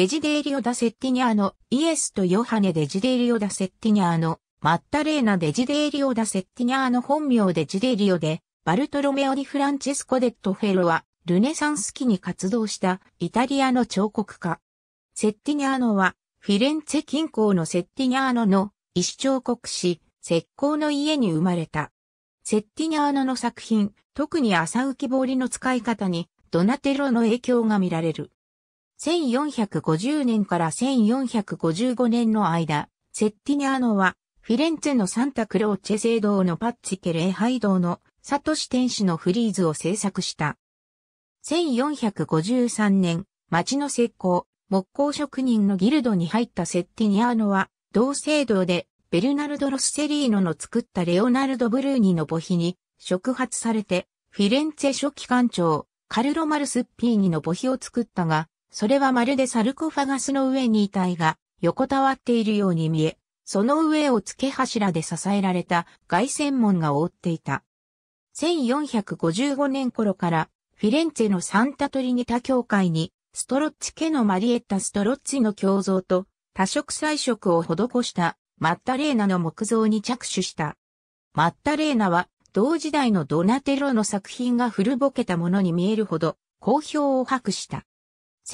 デジデーリオ・ダ・セッティニャーのイエスとヨハネ・デジデーリオ・ダ・セッティニャーのマッタレーナ・デジデーリオ・ダ・セッティニャーの本名デジデーリオでバルトロメオ・ディ・フランチェスコ・デット・フェロはルネサンス期に活動したイタリアの彫刻家。セッティニャーノはフィレンツェ近郊のセッティニャーノの石彫刻師、石膏の家に生まれた。セッティニャーノの作品、特に浅浮き彫りの使い方にドナテロの影響が見られる。1450年から1455年の間、セッティニャーノは、フィレンツェのサンタクローチェ聖堂のパッチケ礼拝堂のサトシ天使のフリーズを制作した。1453年、町の石膏、木工職人のギルドに入ったセッティニアーノは、同聖堂で、ベルナルド・ロス・セリーノの作ったレオナルド・ブルーニの墓碑に、触発されて、フィレンツェ初期官長、カルロ・マルスッピーニの墓碑を作ったが、それはまるでサルコファガスの上に遺体が横たわっているように見え、その上を付け柱で支えられた外線門が覆っていた。1455年頃からフィレンツェのサンタトリニタ教会にストロッチ家のマリエッタ・ストロッチの胸像と多色彩色を施したマッタレーナの木像に着手した。マッタレーナは同時代のドナテロの作品が古ぼけたものに見えるほど好評を博した。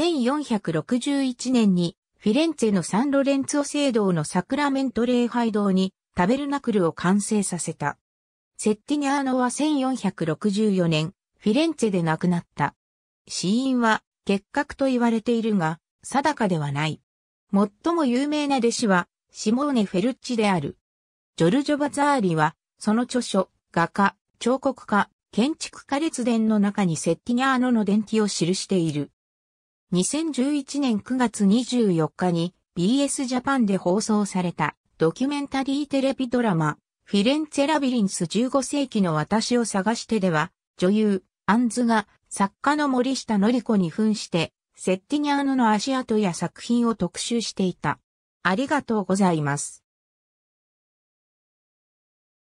1461年にフィレンツェのサンロレンツォ聖堂のサクラメント礼拝堂にタベルナクルを完成させた。セッティニャーノは1464年、フィレンツェで亡くなった。死因は結核と言われているが、定かではない。最も有名な弟子は、シモーネ・フェルッチである。ジョルジョ・バザーリは、その著書、画家、彫刻家、建築家列伝の中にセッティニャーノの伝記を記している。2011年9月24日に BS ジャパンで放送されたドキュメンタリーテレビドラマフィレンツェラビリンス15世紀の私を探してでは女優アンズが作家の森下のり子に扮してセッティニャーノの足跡や作品を特集していた。ありがとうございます。